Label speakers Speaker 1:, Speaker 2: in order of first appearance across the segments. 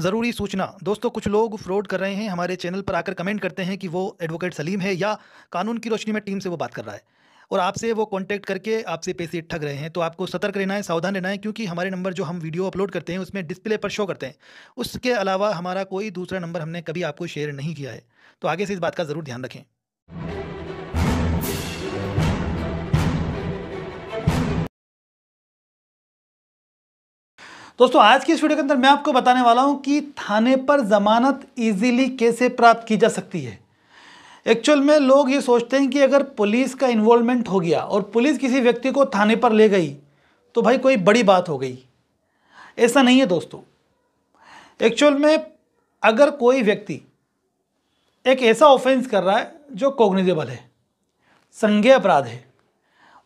Speaker 1: ज़रूरी सूचना दोस्तों कुछ लोग फ्रॉड कर रहे हैं हमारे चैनल पर आकर कमेंट करते हैं कि वो एडवोकेट सलीम है या कानून की रोशनी में टीम से वो बात कर रहा है और आपसे वो कांटेक्ट करके आपसे पैसे ठग रहे हैं तो आपको सतर्क रहना है सावधान रहना है क्योंकि हमारे नंबर जो हम वीडियो अपलोड करते हैं उसमें डिस्प्ले पर शो करते हैं उसके अलावा हमारा कोई दूसरा नंबर हमने कभी आपको शेयर नहीं किया है तो आगे से इस बात का ज़रूर ध्यान रखें दोस्तों आज की इस वीडियो के अंदर मैं आपको बताने वाला हूं कि थाने पर ज़मानत इजीली कैसे प्राप्त की जा सकती है एक्चुअल में लोग ये सोचते हैं कि अगर पुलिस का इन्वॉल्वमेंट हो गया और पुलिस किसी व्यक्ति को थाने पर ले गई तो भाई कोई बड़ी बात हो गई ऐसा नहीं है दोस्तों एक्चुअल में अगर कोई व्यक्ति एक ऐसा ऑफेंस कर रहा है जो कोग्निजेबल है संज्ञेय अपराध है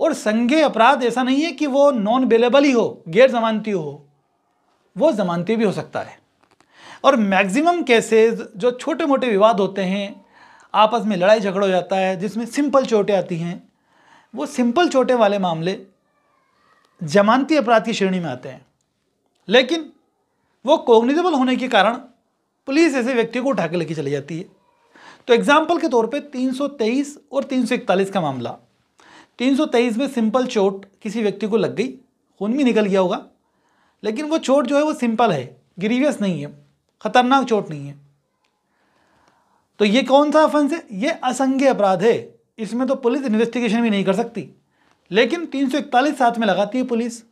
Speaker 1: और संज्ञेय अपराध ऐसा नहीं है कि वो नॉन अवेलेबल ही हो गैर जमानती हो वो ज़मानती भी हो सकता है और मैक्सिमम केसेस जो छोटे मोटे विवाद होते हैं आपस में लड़ाई झगड़ा हो जाता है जिसमें सिंपल चोटें आती हैं वो सिंपल चोटे वाले मामले जमानती अपराध की श्रेणी में आते हैं लेकिन वो कोग्निजेबल होने के कारण पुलिस ऐसे व्यक्ति को उठा के लेके चली जाती है तो एग्जाम्पल के तौर पर तीन और तीन का मामला तीन में सिंपल चोट किसी व्यक्ति को लग गई खून भी निकल गया होगा लेकिन वो चोट जो है वो सिंपल है ग्रीवियस नहीं है खतरनाक चोट नहीं है तो ये कौन सा ऑफेंस है ये असंघ्य अपराध है इसमें तो पुलिस इन्वेस्टिगेशन भी नहीं कर सकती लेकिन तीन सौ इकतालीस साथ में लगाती है पुलिस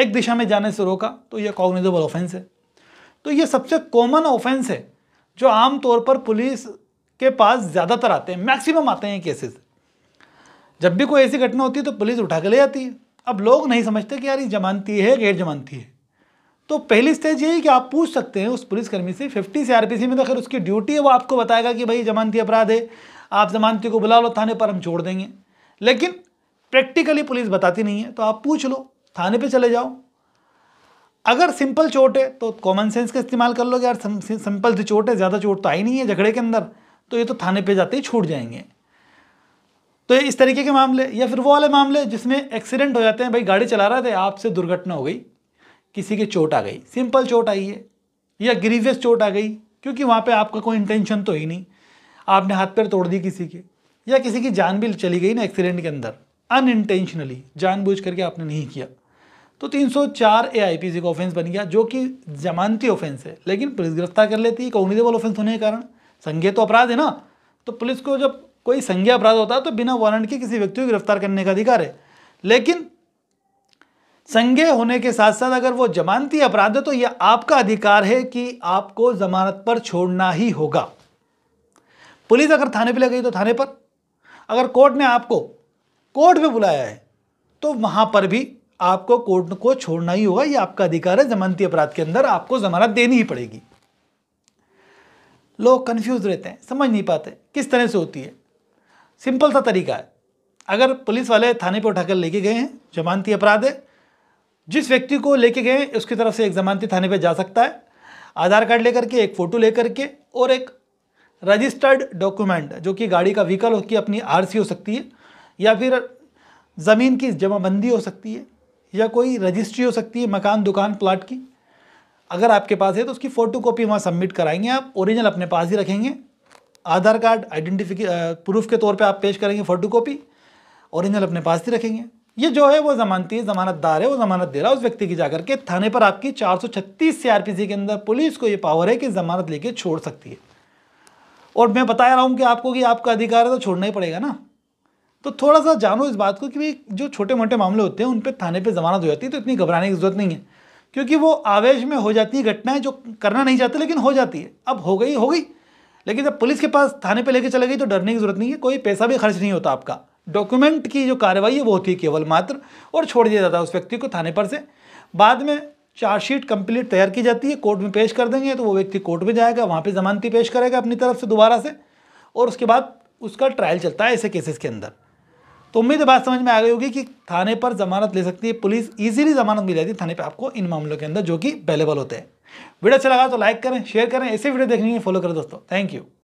Speaker 1: एक दिशा में जाने से रोका तो यह कॉग्निजेबल ऑफेंस है तो ये सबसे कॉमन ऑफेंस है जो आम तौर पर पुलिस के पास ज़्यादातर आते हैं मैक्सिमम आते हैं केसेस जब भी कोई ऐसी घटना होती है तो पुलिस उठा के ले जाती है अब लोग नहीं समझते कि यार ये जमानती है गैर जमानती है तो पहली स्टेज यही कि आप पूछ सकते हैं उस पुलिसकर्मी से फिफ्टी सी में तो खैर उसकी ड्यूटी है वो आपको बताएगा कि भाई जमानती अपराध है आप जमानती को बुला लो थाने पर हम छोड़ देंगे लेकिन प्रैक्टिकली पुलिस बताती नहीं है तो आप पूछ लो थाने पे चले जाओ अगर सिंपल चोट है तो कॉमन सेंस का इस्तेमाल कर लो यार सिंपल से तो चोट है ज़्यादा चोट तो आई नहीं है झगड़े के अंदर तो ये तो थाने पे जाते ही छूट जाएंगे तो इस तरीके के मामले या फिर वो वाले मामले जिसमें एक्सीडेंट हो जाते हैं भाई गाड़ी चला रहे थे आपसे दुर्घटना हो गई किसी की चोट आ गई सिंपल चोट आई है या ग्रीवियस चोट आ गई क्योंकि वहाँ पे आपका कोई इंटेंशन तो ही नहीं आपने हाथ पैर तोड़ दी किसी के या किसी की जान भी चली गई ना एक्सीडेंट के अंदर अनइंटेंशनली जानबूझ करके आपने नहीं किया तो 304 ए आई पी सी का ऑफेंस बन गया जो कि जमानती ऑफेंस है लेकिन पुलिस गिरफ्तार कर लेती है कॉग्निटेबल ऑफेंस होने के कारण संज्ञा तो अपराध है ना तो पुलिस को जब कोई संज्ञा अपराध होता है तो बिना वारंट के किसी व्यक्ति को गिरफ्तार करने का अधिकार है लेकिन संज्ञेय होने के साथ साथ अगर वो जमानती अपराध है तो यह आपका अधिकार है कि आपको जमानत पर छोड़ना ही होगा पुलिस अगर थाने पर ले गई तो थाने पर अगर कोर्ट ने आपको कोर्ट में बुलाया है तो वहाँ पर भी आपको कोर्ट को छोड़ना ही होगा ये आपका अधिकार है जमानती अपराध के अंदर आपको जमानत देनी ही पड़ेगी लोग कंफ्यूज रहते हैं समझ नहीं पाते किस तरह से होती है सिंपल सा तरीका है अगर पुलिस वाले थाने पर उठाकर लेके गए हैं जमानती अपराध है जिस व्यक्ति को लेके गए उसकी तरफ से एक जमानती थाने पे जा सकता है आधार कार्ड लेकर के एक फ़ोटो लेकर के और एक रजिस्टर्ड डॉक्यूमेंट जो कि गाड़ी का व्हीकल उसकी अपनी आर हो सकती है या फिर ज़मीन की जमाबंदी हो सकती है या कोई रजिस्ट्री हो सकती है मकान दुकान प्लाट की अगर आपके पास है तो उसकी फ़ोटो कॉपी वहाँ सबमिट कराएंगे आप ओरिजिनल अपने पास ही रखेंगे आधार कार्ड आइडेंटिफिके प्रूफ के तौर पे आप पेश करेंगे फ़ोटो कॉपी ओरिजिनल अपने पास ही रखेंगे ये जो है वो जमानती जमानतदार है वो जमानत दे रहा है उस व्यक्ति की जाकर के थाने पर आपकी 436 सीआरपीसी के अंदर पुलिस को ये पावर है कि जमानत लेके छोड़ सकती है और मैं बता रहा हूँ कि आपको कि आपका अधिकार है तो छोड़ना ही पड़ेगा ना तो थोड़ा सा जानो इस बात को कि भाई जो छोटे मोटे मामले होते हैं उन पर थाने पर जमानत हो जाती है तो इतनी घबराने की जरूरत नहीं है क्योंकि वो आवेश में हो जाती है घटनाएं जो करना नहीं चाहते लेकिन हो जाती है अब हो गई हो गई लेकिन जब पुलिस के पास थाने पे लेके चले गई तो डरने की जरूरत नहीं है कोई पैसा भी खर्च नहीं होता आपका डॉक्यूमेंट की जो कार्रवाई है वो होती है केवल मात्र और छोड़ दिया जाता है उस व्यक्ति को थाने पर से बाद में चार्जशीट कंप्लीट तैयार की जाती है कोर्ट में पेश कर देंगे तो वो व्यक्ति कोर्ट में जाएगा वहाँ पर जमानती पेश करेगा अपनी तरफ से दोबारा से और उसके बाद उसका ट्रायल चलता है ऐसे केसेस के अंदर तो उम्मीद बात समझ में आ गई होगी कि थाने पर जमानत ले सकती है पुलिस इजीली जमानत मिल जाती है थाने पर आपको इन मामलों के अंदर जो कि अवेलेबल होते हैं वीडियो अच्छा लगा तो लाइक करें शेयर करें ऐसे वीडियो देखने के लिए फॉलो करें दोस्तों थैंक यू